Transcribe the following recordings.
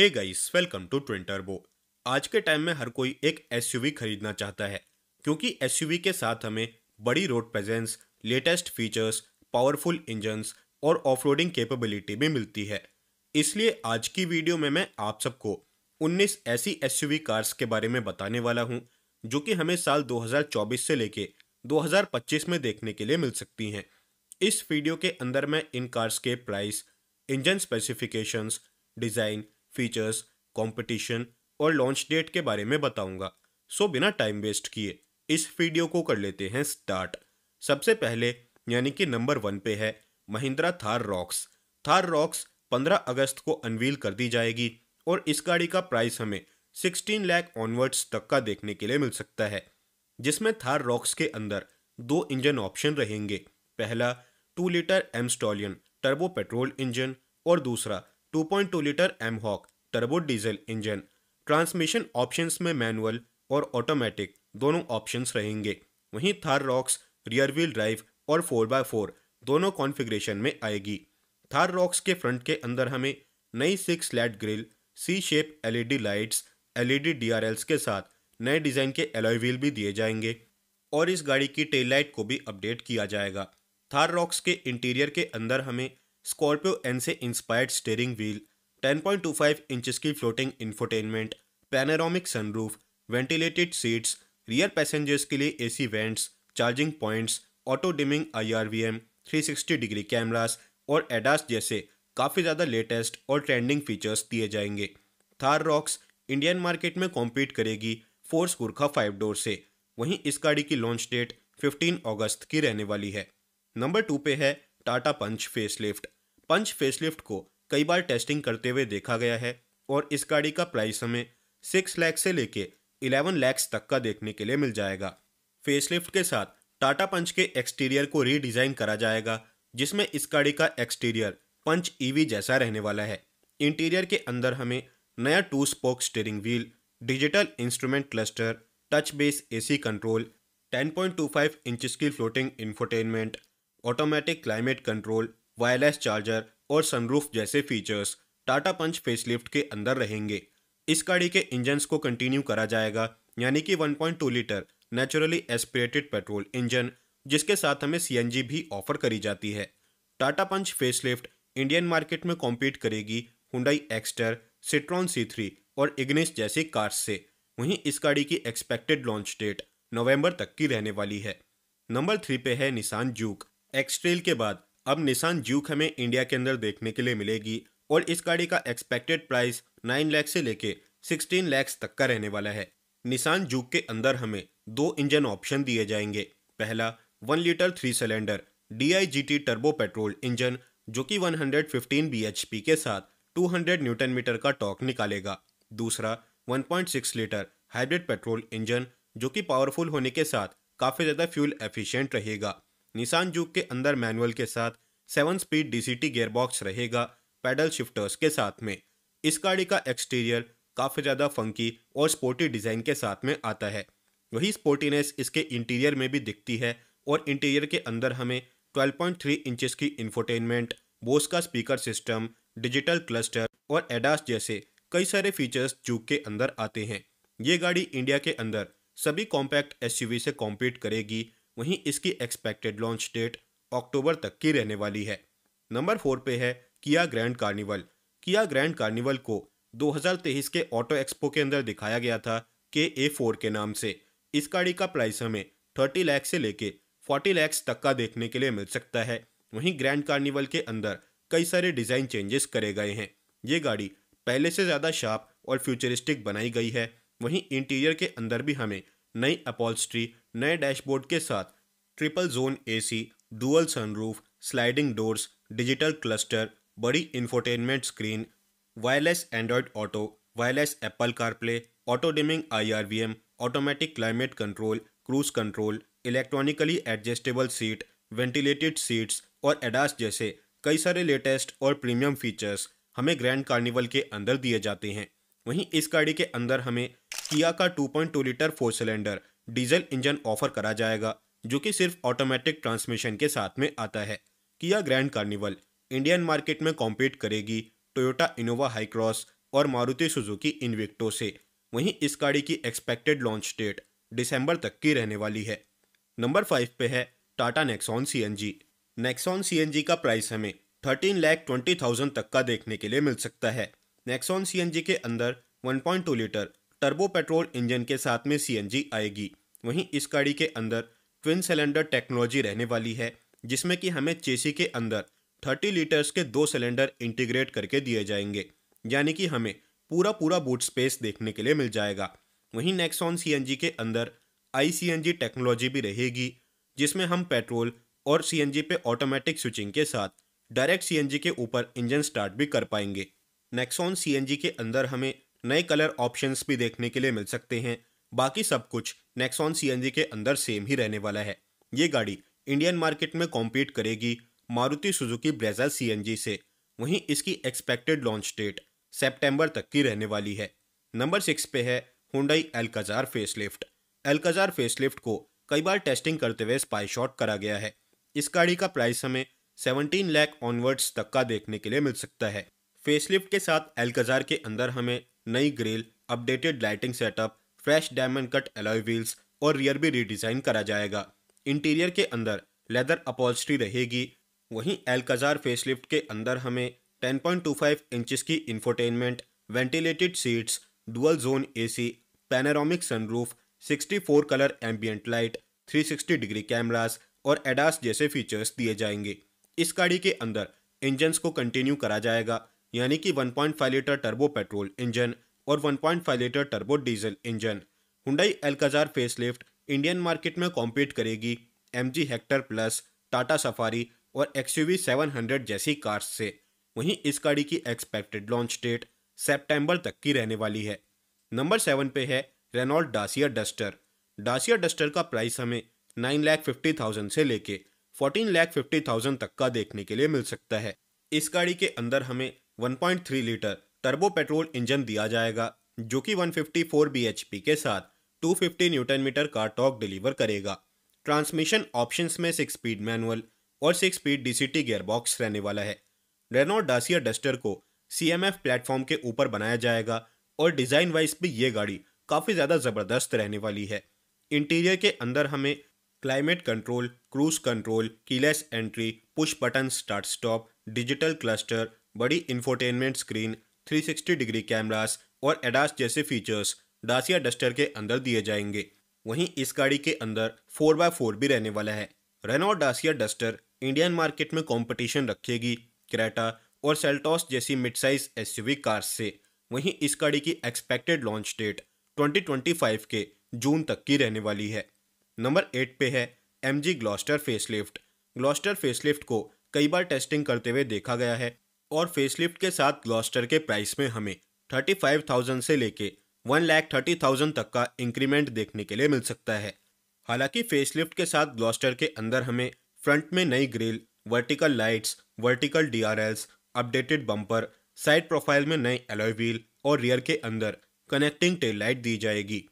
hey guys welcome to ट्विंटर बो आज के टाइम में हर कोई एक एसयूवी खरीदना चाहता है क्योंकि एसयूवी के साथ हमें बड़ी road presence latest features powerful engines और ऑफ कैपेबिलिटी भी मिलती है इसलिए आज की वीडियो में मैं आप सबको 19 ऐसी एसयूवी कार्स के बारे में बताने वाला हूं जो कि हमें साल 2024 से लेके 2025 में देखने के लिए मिल सकती हैं इस वीडियो के अंदर मैं इन कार्स के price engine specifications design features competition और लॉन्च डेट के बारे में बताऊंगा सो बिना टाइम वेस्ट किए इस वीडियो को कर लेते हैं स्टार्ट सबसे पहले यानी कि नंबर वन पे है महिंद्रा थार रॉक्स थार रॉक्स 15 अगस्त को अनवील कर दी जाएगी और इस गाड़ी का प्राइस हमें 16 लाख ऑनवर्ड्स तक का देखने के लिए मिल सकता है जिसमें थार रॉक्स के अंदर दो इंजन ऑप्शन रहेंगे पहला two litre M stallion turbo petrol engine और दूसरा 2.2 litre hawk turbo diesel engine transmission options में मैनुअल और ऑटोमेटिक दोनों ऑप्शंस रहेंगे वहीं Thar Roxx rear wheel drive और 4x4 दोनों कॉन्फ़िगरेशन में आएगी थार रॉक्स के फ्रंट के अंदर हमें नई six slat grille C shape LED lights LED DRLs के साथ नए डिज़ाइन के एलॉय व्हील भी दिए जाएंगे और इस गाड़ी की टेल लाइट को भी अपडेट किया जाएगा थार रॉक्स के इंटीरियर के अंदर हमें स्कॉर्पियो एन से इंस्पायर्ड स्टेयरिंग व्हील 10.25 इंचेस की floating infotainment panoramic sunroof ventilated seats rear passengers के लिए AC vents charging points auto dimming IRVM 360 degree cameras और एडास जैसे काफ़ी ज़्यादा लेटेस्ट और ट्रेंडिंग फीचर्स दिए जाएंगे थार रॉक्स इंडियन मार्केट में कॉम्पीट करेगी फोर्स गुरखा फाइव डोर से वहीं इस गाड़ी की लॉन्च डेट 15 अगस्त की रहने वाली है नंबर टू पे है Tata Punch facelift Punch facelift को कई बार टेस्टिंग करते हुए देखा गया है और इस गाड़ी का प्राइस हमें सिक्स लैक्स से लेके इलेवन लैक्स तक का देखने के लिए मिल जाएगा फेसलिफ्ट के साथ टाटा पंच के एक्सटीरियर को रीडिज़ाइन करा जाएगा जिसमें इस गाड़ी का एक्सटीरियर पंच ईवी जैसा रहने वाला है इंटीरियर के अंदर हमें नया two spoke steering wheel digital instrument cluster touch base AC control 10.25 inch की floating infotainment automatic climate control wireless charger और सनरूफ जैसे फीचर्स टाटा पंच फेसलिफ्ट के अंदर रहेंगे इस गाड़ी के इंजन को कंटिन्यू करा जाएगा यानी कि 1.2 litre naturally aspirated petrol engine जिसके साथ हमें सीएनजी भी ऑफर करी जाती है Tata Punch facelift Indian market में कॉम्पीट करेगी Hyundai Exter Citroen C three और इग्निस जैसी कार्स से वहीं इस गाड़ी की एक्सपेक्टेड लॉन्च डेट नवंबर तक की रहने वाली है नंबर थ्री पे है निशान जूक एक्सट्रेल के बाद अब निशान ज्यूक हमें इंडिया के अंदर देखने के लिए मिलेगी और इस गाड़ी का एक्सपेक्टेड प्राइस नाइन लैख से लेके सिक्सटीन लैक्स तक का रहने वाला है निशान जूक के अंदर हमें दो इंजन ऑप्शन दिए जाएंगे पहला one litre three cylinder D I G T turbo petrol engine जो कि 115 bhp के साथ 200 न्यूटन मीटर का टॉक निकालेगा दूसरा 1.6 लीटर हाइब्रिड पेट्रोल इंजन जो कि पावरफुल होने के साथ काफ़ी ज़्यादा फ्यूल एफिशिएंट रहेगा निशान जूक के अंदर मैनुअल के साथ सेवन स्पीड डीसीटी गेयरबॉक्स रहेगा पैडल शिफ्टर्स के साथ में इस गाड़ी का एक्सटीरियर काफ़ी ज़्यादा फंकी और स्पोर्टी डिज़ाइन के साथ में आता है वही स्पोर्टीनेस इसके इंटीरियर में भी दिखती है और इंटीरियर के अंदर हमें 12.3 इंचेस की इन्फोटेनमेंट बोस का स्पीकर सिस्टम डिजिटल क्लस्टर और एडास जैसे कई सारे फीचर्स जूक के अंदर आते हैं ये गाड़ी इंडिया के अंदर सभी कॉम्पैक्ट एसयूवी से कॉम्पीट करेगी वहीं इसकी एक्सपेक्टेड लॉन्च डेट अक्टूबर तक की रहने वाली है नंबर फोर पे है Kia Grand Carnival Kia Grand Carnival को 2023 के ऑटो एक्सपो के अंदर दिखाया गया था के ए फोर के नाम से इस गाड़ी का प्राइस हमें थर्टी लैख से लेके फोर्टी लैक्स तक का देखने के लिए मिल सकता है वहीं ग्रैंड कार्निवल के अंदर कई सारे डिज़ाइन चेंजेस करे गए हैं ये गाड़ी पहले से ज़्यादा शार्प और फ्यूचरिस्टिक बनाई गई है वहीं इंटीरियर के अंदर भी हमें नई अपॉल्स्ट्री नए डैशबोर्ड के साथ triple zone AC, dual sunroof sliding doors digital cluster बड़ी infotainment screen wireless Android Auto wireless Apple CarPlay auto dimming IRVM automatic climate control cruise control electronically adjustable seat ventilated seats और ADAS जैसे कई सारे latest और premium features हमें Grand Carnival के अंदर दिए जाते हैं वहीं इस गाड़ी के अंदर हमें किया का 2.2 litre four cylinder diesel engine offer करा जाएगा जो कि सिर्फ ऑटोमेटिक ट्रांसमिशन के साथ में आता है Kia Grand Carnival Indian market में कॉम्पीट करेगी टोयोटा इनोवा हाईक्रॉस और मारुति सुजुकी इनविक्टो से वहीं इस गाड़ी की एक्सपेक्टेड लॉन्च डेट दिसंबर तक की रहने वाली है नंबर फाइव पे है Tata Nexon C N G Nexon C N G का प्राइस हमें थर्टीन लैख ट्वेंटी थाउजेंड तक का देखने के लिए मिल सकता है नेक्सॉन सी एन जी के अंदर one point two litre turbo petrol engine के साथ में सीएनजी आएगी वहीं इस गाड़ी के अंदर ट्विन सिलेंडर टेक्नोलॉजी रहने वाली है जिसमें कि हमें चेसी के अंदर 30 लीटर्स के दो सिलेंडर इंटीग्रेट करके दिए जाएंगे यानी कि हमें पूरा पूरा बूट स्पेस देखने के लिए मिल जाएगा वहीं नेक्सॉन सी के अंदर आई टेक्नोलॉजी भी रहेगी जिसमें हम पेट्रोल और सी पे ऑटोमेटिक स्विचिंग के साथ डायरेक्ट सी के ऊपर इंजन स्टार्ट भी कर पाएंगे नेक्सॉन सी के अंदर हमें नए कलर ऑप्शंस भी देखने के लिए मिल सकते हैं बाकी सब कुछ नेक्सॉन सी के अंदर सेम ही रहने वाला है ये गाड़ी इंडियन मार्केट में कॉम्पीट करेगी मारुति सुजुकी ब्रेजा सी से वहीं इसकी एक्सपेक्टेड लॉन्च डेट सितंबर तक की रहने वाली है नंबर सिक्स पे है Hyundai Alcazar facelift Alcazar facelift को कई बार टेस्टिंग करते हुए स्पाई शॉट करा गया है इस गाड़ी का प्राइस हमें सेवनटीन लैक ऑनवर्ड्स तक का देखने के लिए मिल सकता है फेसलिफ्ट के साथ एल्काजार के अंदर हमें नई grille updated lighting setup fresh diamond cut alloy wheels और रियर भी रिडिजाइन करा जाएगा इंटीरियर के अंदर लेदर अपॉल्स्ट्री रहेगी वहीं एलकजार फेसलिफ्ट के अंदर हमें 10.25 इंचेस की infotainment ventilated seats dual zone AC panoramic sunroof 64 colour ambient light 360 degree cameras और एडास जैसे फीचर्स दिए जाएंगे इस गाड़ी के अंदर इंजन्स को कंटिन्यू करा जाएगा यानी कि 1.5 लीटर टर्बो पेट्रोल इंजन और 1.5 litre turbo diesel engine Hyundai Alcazar facelift Indian market में कॉम्पीट करेगी M G Hector Plus Tata Safari और सेवन हंड्रेड जैसी कार्स से वहीं इस गाड़ी की एक्सपेक्टेड लॉन्च डेट सेप्टेम्बर तक की रहने वाली है नंबर सेवन पे है Renault Dacia Duster Dacia Duster का प्राइस हमें नाइन लैख फिफ्टी थाउजेंड से लेके फोर्टीन लैख फिफ्टी थाउजेंड तक का देखने के लिए मिल सकता है इस गाड़ी के अंदर हमें 1.3 लीटर टर्बो पेट्रोल इंजन दिया जाएगा जो कि 154 bhp के साथ 250 न्यूटन मीटर का टॉक डिलीवर करेगा ट्रांसमिशन ऑप्शंस में सिक्स स्पीड मैनुअल और सिक्स स्पीड डीसीटी गियरबॉक्स रहने वाला है रेनो डासिया डस्टर को सी प्लेटफॉर्म के ऊपर बनाया जाएगा और डिज़ाइन वाइज भी ये गाड़ी काफ़ी ज़्यादा ज़बरदस्त रहने वाली है इंटीरियर के अंदर हमें climate control cruise control keyless entry push button start stop digital cluster बड़ी इंफोटेनमेंट स्क्रीन 360 डिग्री कैमरास और एडास जैसे फीचर्स डासिया डस्टर के अंदर दिए जाएंगे वहीं इस गाड़ी के अंदर 4x4 भी रहने वाला है Renault Dacia Duster Indian market में कंपटीशन रखेगी क्रेटा और सेल्टॉस जैसी मिड साइज एस कार्स से वहीं इस गाड़ी की एक्सपेक्टेड लॉन्च डेट 2025 के जून तक की रहने वाली है नंबर एट पे है M G Gloster facelift Gloster facelift को कई बार टेस्टिंग करते हुए देखा गया है और फेसलिफ्ट के साथ ग्लॉस्टर के प्राइस में हमें थर्टी फाइव थाउजेंड से लेके वन लैख थर्टी थाउजेंड तक का इंक्रीमेंट देखने के लिए मिल सकता है हालांकि फेसलिफ्ट के साथ ग्लॉस्टर के अंदर हमें फ्रंट में नई grille vertical lights vertical DRLs updated bumper side profile में नए एलोई व्हील और रियर के अंदर कनेक्टिंग टेल लाइट दी जाएगी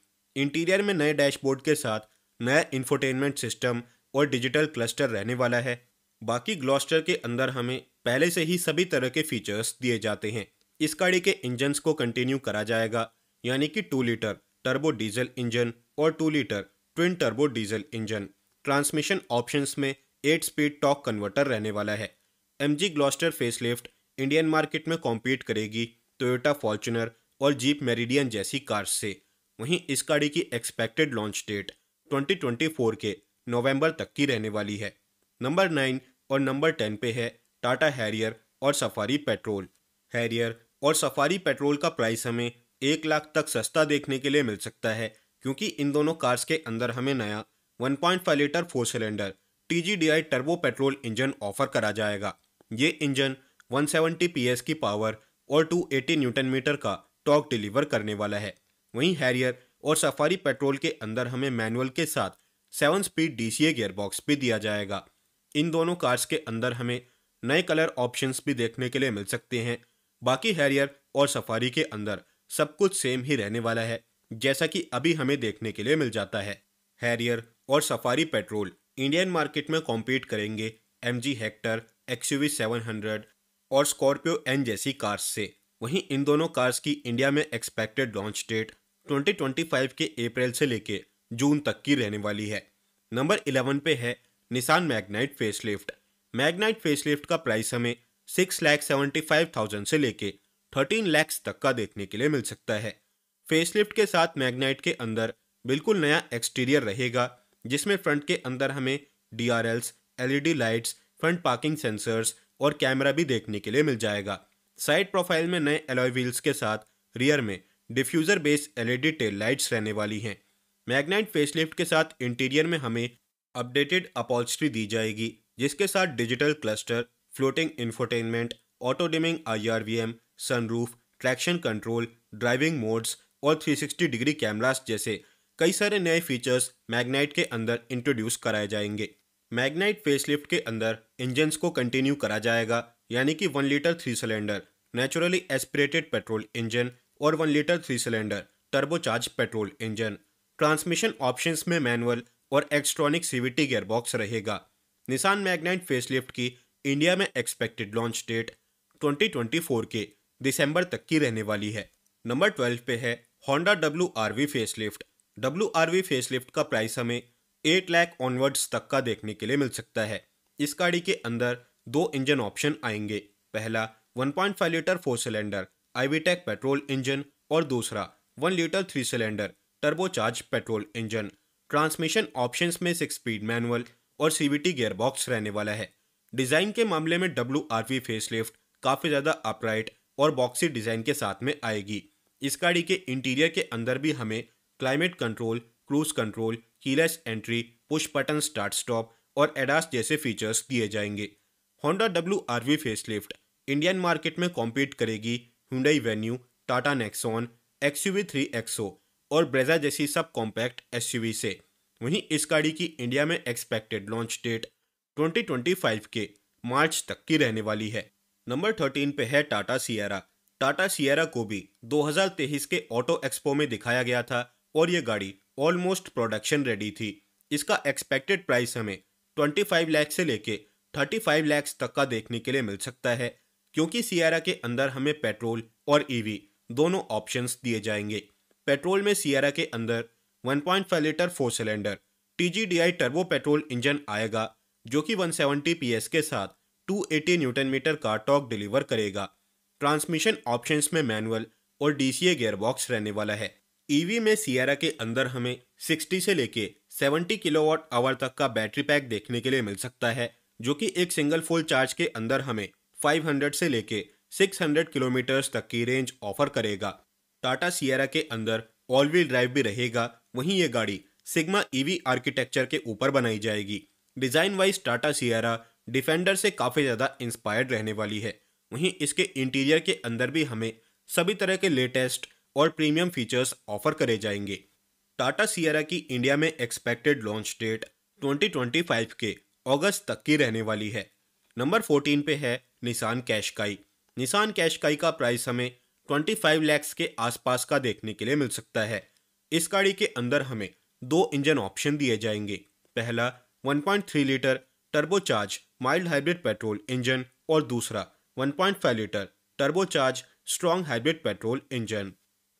इंटीरियर में नए डैशबोर्ड के साथ नया इंफोटेनमेंट सिस्टम और डिजिटल क्लस्टर रहने वाला है बाकी ग्लॉस्टर के अंदर हमें पहले से ही सभी तरह के फीचर्स दिए जाते हैं इस गाड़ी के इंजन को कंटिन्यू करा जाएगा यानी कि two litre turbo diesel engine और two litre twin turbo diesel engine transmission options में एट स्पीड टॉक कन्वर्टर रहने वाला है M G Gloster facelift Indian market में कॉम्पीट करेगी टोयोटा फॉर्चुनर और जीप मेरिडियन जैसी कार्स से वहीं इस गाड़ी की एक्सपेक्टेड लॉन्च डेट 2024 के नवंबर तक की रहने वाली है नंबर नाइन और नंबर टेन पे है टाटा हैरियर और सफारी पेट्रोल हैरियर और सफारी पेट्रोल का प्राइस हमें एक लाख तक सस्ता देखने के लिए मिल सकता है क्योंकि इन दोनों कार्स के अंदर हमें नया 1.5 litre four cylinder T turbo petrol engine offer करा जाएगा ये इंजन 170 पीएस की पावर और 280 न्यूटन मीटर का टॉक डिलीवर करने वाला है वहीं हैरियर और सफारी पेट्रोल के अंदर हमें मैनुअल के साथ सेवन स्पीड डीसीए गियरबॉक्स भी दिया जाएगा इन दोनों कार्स के अंदर हमें नए कलर ऑप्शंस भी देखने के लिए मिल सकते हैं बाकी हैरियर और सफारी के अंदर सब कुछ सेम ही रहने वाला है जैसा कि अभी हमें देखने के लिए मिल जाता है हैरियर और सफारी पेट्रोल इंडियन मार्केट में कॉम्पीट करेंगे M G Hector X U seven hundred और स्कॉर्पियो एन जैसी कार्स से वहीं इन दोनों कार्स की इंडिया में एक्सपेक्टेड लॉन्च डेट 2025 के अप्रैल से लेके जून तक की रहने वाली है नंबर 11 पे है Nissan Magnite facelift Magnite facelift का प्राइस हमें six lakh seventy five thousand से लेके थर्टीन लैक्स तक का देखने के लिए मिल सकता है फेसलिफ्ट के साथ मैग्नाइट के अंदर बिल्कुल नया एक्सटीरियर रहेगा जिसमें फ्रंट के अंदर हमें D R Ls L E D lights front parking sensors और कैमरा भी देखने के लिए मिल जाएगा साइड प्रोफाइल में नए एलॉय व्हील्स के साथ रियर में diffuser based L E D tail lights रहने वाली हैं मैग्नाइट फेसलिफ्ट के साथ इंटीरियर में हमें अपडेटेड अपॉलस्ट्री दी जाएगी जिसके साथ digital cluster floating infotainment auto dimming I R V M sunroof traction control driving modes और 360 डिग्री कैमरास जैसे कई सारे नए फीचर्स मैग्नाइट के अंदर इंट्रोड्यूस कराए जाएंगे मैग्नाइट फेसलिफ्ट के अंदर इंजन्स को कंटिन्यू करा जाएगा यानी कि one litre three cylinder naturally aspirated petrol engine और one litre three cylinder turbocharge petrol engine transmission options में मैनुअल और एक्सट्रॉनिक सीविटी गेयरबॉक्स रहेगा निशान मैग्नाइट फेसलिफ्ट की इंडिया में एक्सपेक्टेड लॉन्च डेट 2024 के दिसंबर तक की रहने वाली है नंबर ट्वेल्व पे है Honda W R V face lift W R V face lift का प्राइस हमें एट लैक ऑनवर्ड्स तक का देखने के लिए मिल सकता है इस गाड़ी के अंदर दो इंजन ऑप्शन आएंगे पहला 1.5 litre four cylinder i VTEC petrol engine और दूसरा 1 litre three cylinder turbocharge petrol engine transmission options में सिक्स स्पीड मैनुअल और सीबीटी गियरबॉक्स रहने वाला है डिज़ाइन के मामले में डब्ल्यू आर वी फेसलिफ्ट काफ़ी ज़्यादा अपराइट और बॉक्सी डिज़ाइन के साथ में आएगी इस गाड़ी के इंटीरियर के अंदर भी हमें climate control cruise control keyless entry push button start stop और एडास जैसे फीचर्स दिए जाएंगे Honda W R V facelift Indian market में कॉम्पीट करेगी Hyundai Venue Tata Nexon X U V three XO और ब्रेजा जैसी सब कॉम्पैक्ट एस से वहीं इस गाड़ी की इंडिया में एक्सपेक्टेड लॉन्च डेट 2025 के मार्च तक की रहने वाली है नंबर 13 पे है टाटा सियारा टाटा सियारा को भी 2023 के ऑटो एक्सपो में दिखाया गया था और ये गाड़ी ऑलमोस्ट प्रोडक्शन रेडी थी इसका एक्सपेक्टेड प्राइस हमें 25 लाख से लेके 35 लाख तक का देखने के लिए मिल सकता है क्योंकि सियारा के अंदर हमें पेट्रोल और ईवी e दोनों ऑप्शंस दिए जाएंगे पेट्रोल में सियारा के अंदर 1.5 litre four cylinder TGDI turbo petrol engine आएगा जो कि 170 सेवेंटी के साथ 280 न्यूटन मीटर का टॉक डिलीवर करेगा ट्रांसमिशन ऑप्शंस में मैनुअल और डीसीए गियरबॉक्स रहने वाला है ईवी e में सियारा के अंदर हमें 60 से लेके 70 किलोवाट आवर तक का बैटरी पैक देखने के लिए मिल सकता है जो कि एक सिंगल फुल चार्ज के अंदर हमें 500 से लेके 600 किलोमीटर्स तक की रेंज ऑफर करेगा टाटा सियरा के अंदर ऑल व्हील ड्राइव भी रहेगा वहीं ये गाड़ी सिग्मा ईवी e आर्किटेक्चर के ऊपर बनाई जाएगी design wise Tata Sierra Defender से काफ़ी ज़्यादा इंस्पायर्ड रहने वाली है वहीं इसके इंटीरियर के अंदर भी हमें सभी तरह के लेटेस्ट और प्रीमियम फीचर्स ऑफर करे जाएंगे टाटा सियरा की इंडिया में एक्सपेक्टेड लॉन्च डेट 2025 के अगस्त तक की रहने वाली है नंबर 14 पे है निशान कैशकाई निशान कैशकाई का प्राइस हमें ट्वेंटी फाइव लैक्स के आसपास का देखने के लिए मिल सकता है इस गाड़ी के अंदर हमें दो इंजन ऑप्शन दिए जाएंगे पहला 1.3 litre turbocharge mild hybrid petrol engine और दूसरा 1.5 litre turbocharge strong hybrid petrol engine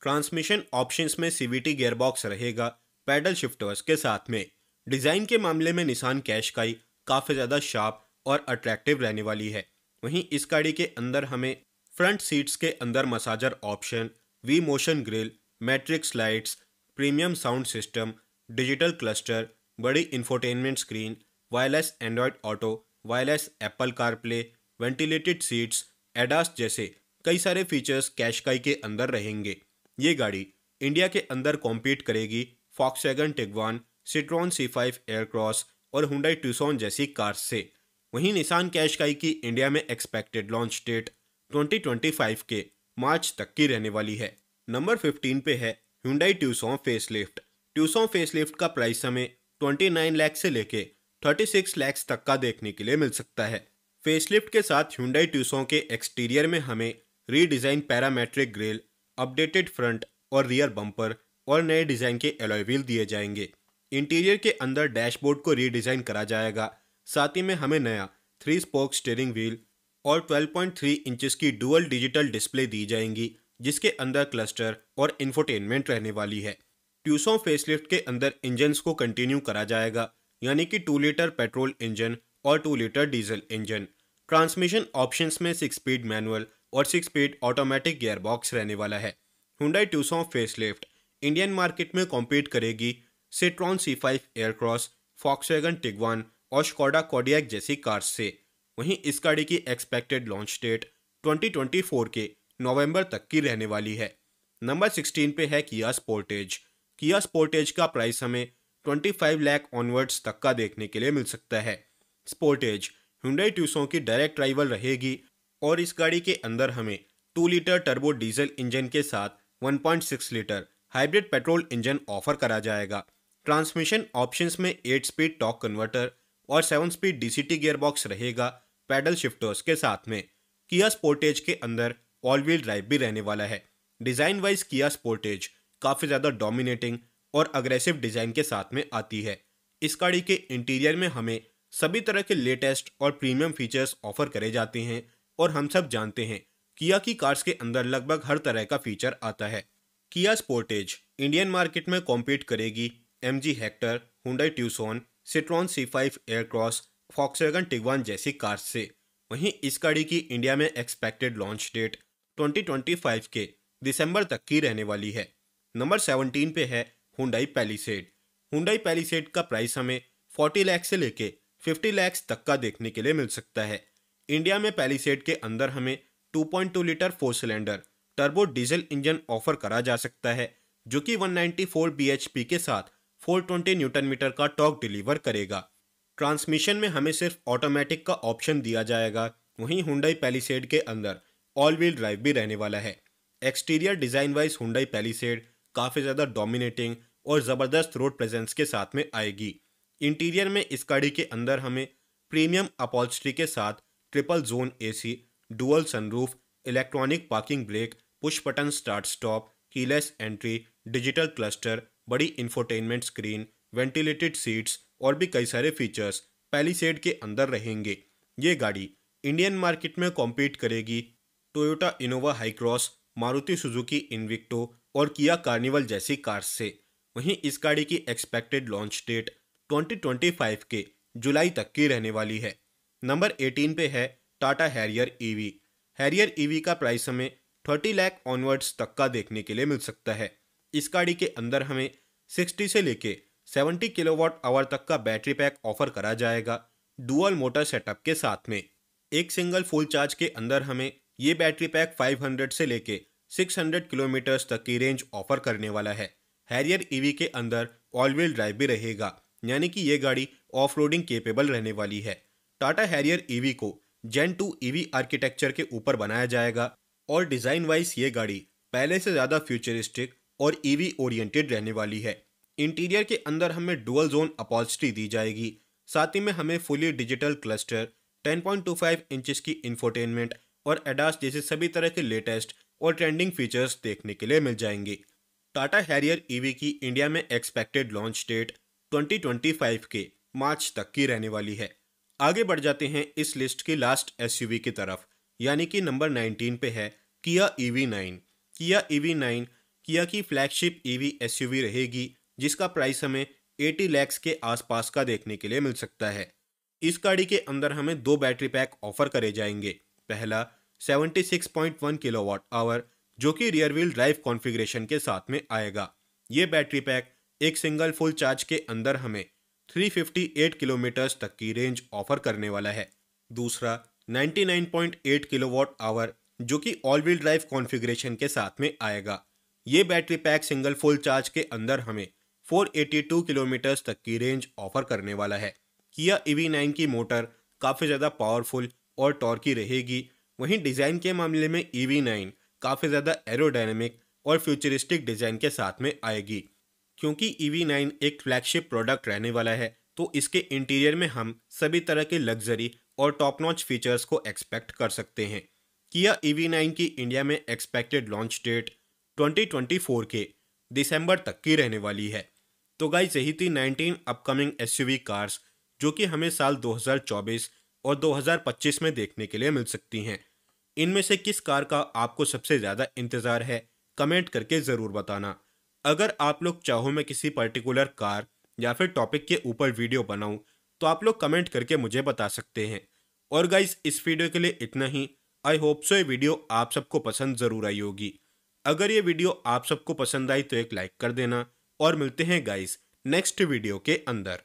transmission options में सीवीटी गियरबॉक्स रहेगा पैडल शिफ्टर्स के साथ में डिज़ाइन के मामले में निशान कैश काफ़ी ज़्यादा शार्प और अट्रैक्टिव रहने वाली है वहीं इस गाड़ी के अंदर हमें फ्रंट सीट्स के अंदर massager option V motion grille matrix lights premium sound system digital cluster बड़ी infotainment screen wireless Android Auto wireless Apple CarPlay ventilated seats ADAS जैसे कई सारे फीचर्स कैशकाई के अंदर रहेंगे ये गाड़ी इंडिया के अंदर कॉम्पीट करेगी Wagen Tiguan Citroen C five Aircross और हुडाई ट्यूसोन जैसी कार्स से वहीं निशान कैशकाई की इंडिया में एक्सपेक्टेड लॉन्च डेट 2025 के मार्च तक की रहने वाली है नंबर 15 पे है Hyundai Tucson facelift Tucson facelift का प्राइस हमें 29 लाख से लेके 36 लाख तक का देखने के लिए मिल सकता है फेसलिफ्ट के साथ ह्यूंडाई ट्यूसों के एक्सटीरियर में हमें redesign parametric grille updated front और रियर बम्पर और नए डिज़ाइन के एलॉय व्हील दिए जाएंगे इंटीरियर के अंदर डैशबोर्ड को रीडिज़ाइन करा जाएगा साथ ही में हमें नया थ्री स्पोक स्टेयरिंग व्हील और 12.3 इंचेस की डुअल डिजिटल डिस्प्ले दी जाएंगी जिसके अंदर क्लस्टर और इन्फोटेनमेंट रहने वाली है ट्यूसों फेसलिफ्ट के अंदर इंजन को कंटिन्यू करा जाएगा यानी कि टू लीटर पेट्रोल इंजन और two litre diesel engine transmission option में सिक्स स्पीड मैनुअल और सिक्स स्पीड ऑटोमेटिक गेयरबॉक्स रहने वाला है Hyundai Tucson facelift Indian market में कॉम्पीट करेगी Citroen C five Aircross Volkswagen Tiguan और स्कॉडा कॉडियक जैसी कार्स से वहीं इस गाड़ी की एक्सपेक्टेड लॉन्च डेट 2024 के नवंबर तक की रहने वाली है नंबर 16 पे है किया स्पोर्टेज किया स्पोर्टेज का प्राइस हमें 25 लाख ऑनवर्ड्स तक का देखने के लिए मिल सकता है स्पोर्टेज हुडई ट्यूसों की डायरेक्ट राइवल रहेगी और इस गाड़ी के अंदर हमें two litre turbo diesel engine के साथ one litre hybrid petrol engine offer करा जाएगा ट्रांसमिशन ऑप्शंस में एट स्पीड टॉक कन्वर्टर और सेवन स्पीड डीसीटी गियरबॉक्स रहेगा पैडल शिफ्टर्स के साथ में किया स्पोर्टेज के अंदर ऑल व्हील ड्राइव भी रहने वाला है डिज़ाइन वाइज किया स्पोर्टेज काफ़ी ज़्यादा डोमिनेटिंग और अग्रेसिव डिज़ाइन के साथ में आती है इस गाड़ी के इंटीरियर में हमें सभी तरह के लेटेस्ट और प्रीमियम फीचर्स ऑफर करे जाते हैं और हम सब जानते हैं किया की कार्स के अंदर लगभग हर तरह का फीचर आता है किया स्पोर्टेज इंडियन मार्केट में कॉम्पीट करेगी M G Hector Hyundai Tucson Citroen C five Aircross Volkswagen Tiguan जैसी कार से वहीं इस गाड़ी की इंडिया में एक्सपेक्टेड लॉन्च डेट 2025 के दिसंबर तक की रहने वाली है नंबर 17 पे है हुंडई पैलीसेड हुंडई पैलीसेड का प्राइस हमें 40 लाख से लेके 50 लाख तक का देखने के लिए मिल सकता है इंडिया में पैलीसेड के अंदर हमें 2.2 litre four cylinder turbo diesel engine offer करा जा सकता है जो कि 194 bhp के साथ 420 न्यूटन मीटर का टॉक डिलीवर करेगा ट्रांसमिशन में हमें सिर्फ ऑटोमेटिक का ऑप्शन दिया जाएगा वहीं हुंडई पैलीसेड के अंदर ऑल व्हील ड्राइव भी रहने वाला है exterior design wise Hyundai Palisade काफ़ी ज़्यादा डोमिनेटिंग और ज़बरदस्त रोड प्रेजेंस के साथ में आएगी इंटीरियर में इस गाड़ी के अंदर हमें प्रीमियम अपॉल्स्ट्री के साथ triple zone AC, dual sunroof electronic parking brake push button start stop keyless entry digital cluster बड़ी इंफोटेनमेंट स्क्रीन वेंटिलेटेड सीट्स और भी कई सारे फीचर्स पैलीसेड के अंदर रहेंगे ये गाड़ी इंडियन मार्केट में कॉम्पीट करेगी Toyota Innova Hycross Maruti Suzuki Invicto और किया कार्निवल जैसी कार्स से वहीं इस गाड़ी की एक्सपेक्टेड लॉन्च डेट 2025 के जुलाई तक की रहने वाली है नंबर 18 पे है Tata Harrier EV Harrier EV का प्राइस हमें 30 लाख ऑनवर्ड्स तक का देखने के लिए मिल सकता है इस गाड़ी के अंदर हमें 60 से लेके 70 किलोवाट आवर तक का बैटरी पैक ऑफर करा जाएगा डुअल मोटर सेटअप के साथ में एक सिंगल फुल चार्ज के अंदर हमें ये बैटरी पैक 500 से लेके 600 किलोमीटर्स तक की रेंज ऑफर करने वाला है हैरियर ईवी के अंदर ऑल व्हील ड्राइव भी रहेगा यानी कि ये गाड़ी ऑफ रोडिंग केपेबल रहने वाली है टाटा हैरियर ईवी को जेन टू ईवी आर्किटेक्चर के ऊपर बनाया जाएगा और डिज़ाइन वाइज ये गाड़ी पहले से ज़्यादा फ्यूचरिस्टिक और ईवी ओरिएंटेड रहने वाली है इंटीरियर के अंदर हमें डुअल जोन अपॉजिटी दी जाएगी साथ ही में हमें फुली डिजिटल क्लस्टर 10.25 इंचेस की इंफोटेनमेंट और एडास जैसे सभी तरह के लेटेस्ट और ट्रेंडिंग फीचर्स देखने के लिए मिल जाएंगे टाटा हैरियर ईवी की इंडिया में एक्सपेक्टेड लॉन्च डेट 2025 के मार्च तक की रहने वाली है आगे बढ़ जाते हैं इस लिस्ट की लास्ट एस की तरफ यानी कि नंबर 19 पे है Kia V nine Kia V nine Kia की फ्लैगशिप ई वी रहेगी जिसका प्राइस हमें 80 लैक्स के आसपास का देखने के लिए मिल सकता है इस गाड़ी के अंदर हमें दो बैटरी पैक ऑफर करे जाएंगे पहला 76.1 किलोवाट आवर जो कि रियर व्हील ड्राइव कॉन्फ़िगरेशन के साथ में आएगा ये बैटरी पैक एक सिंगल फुल चार्ज के अंदर हमें 358 किलोमीटर्स तक की रेंज ऑफर करने वाला है दूसरा 99.8 किलोवाट आवर जो कि ऑल व्हील ड्राइव कॉन्फ़िगरेशन के साथ में आएगा ये battery pack single full charge के अंदर हमें 482 किलोमीटर्स तक की रेंज ऑफर करने वाला है किया e नाइन की मोटर काफ़ी ज़्यादा पावरफुल और टॉर्की रहेगी वहीं डिज़ाइन के मामले में e नाइन काफ़ी ज़्यादा एरोडाइनमिक और फ्यूचरिस्टिक डिज़ाइन के साथ में आएगी क्योंकि e नाइन एक फ्लैगशिप प्रोडक्ट रहने वाला है तो इसके इंटीरियर में हम सभी तरह के लग्जरी और टॉप नॉच फीचर्स को एक्सपेक्ट कर सकते हैं किया नाइन की इंडिया में एक्सपेक्टेड लॉन्च डेट 2024 के दिसंबर तक की रहने वाली है तो गाइज यही थी 19 अपकमिंग एसयूवी कार्स जो कि हमें साल 2024 और 2025 में देखने के लिए मिल सकती हैं इनमें से किस कार का आपको सबसे ज़्यादा इंतज़ार है कमेंट करके ज़रूर बताना अगर आप लोग चाहो मैं किसी पर्टिकुलर कार या फिर टॉपिक के ऊपर वीडियो बनाऊं तो आप लोग कमेंट करके मुझे बता सकते हैं और गाइज इस वीडियो के लिए इतना ही आई होप सो ये वीडियो आप सबको पसंद ज़रूर आई होगी अगर ये वीडियो आप सबको पसंद आई तो एक लाइक कर देना और मिलते हैं गाइस नेक्स्ट वीडियो के अंदर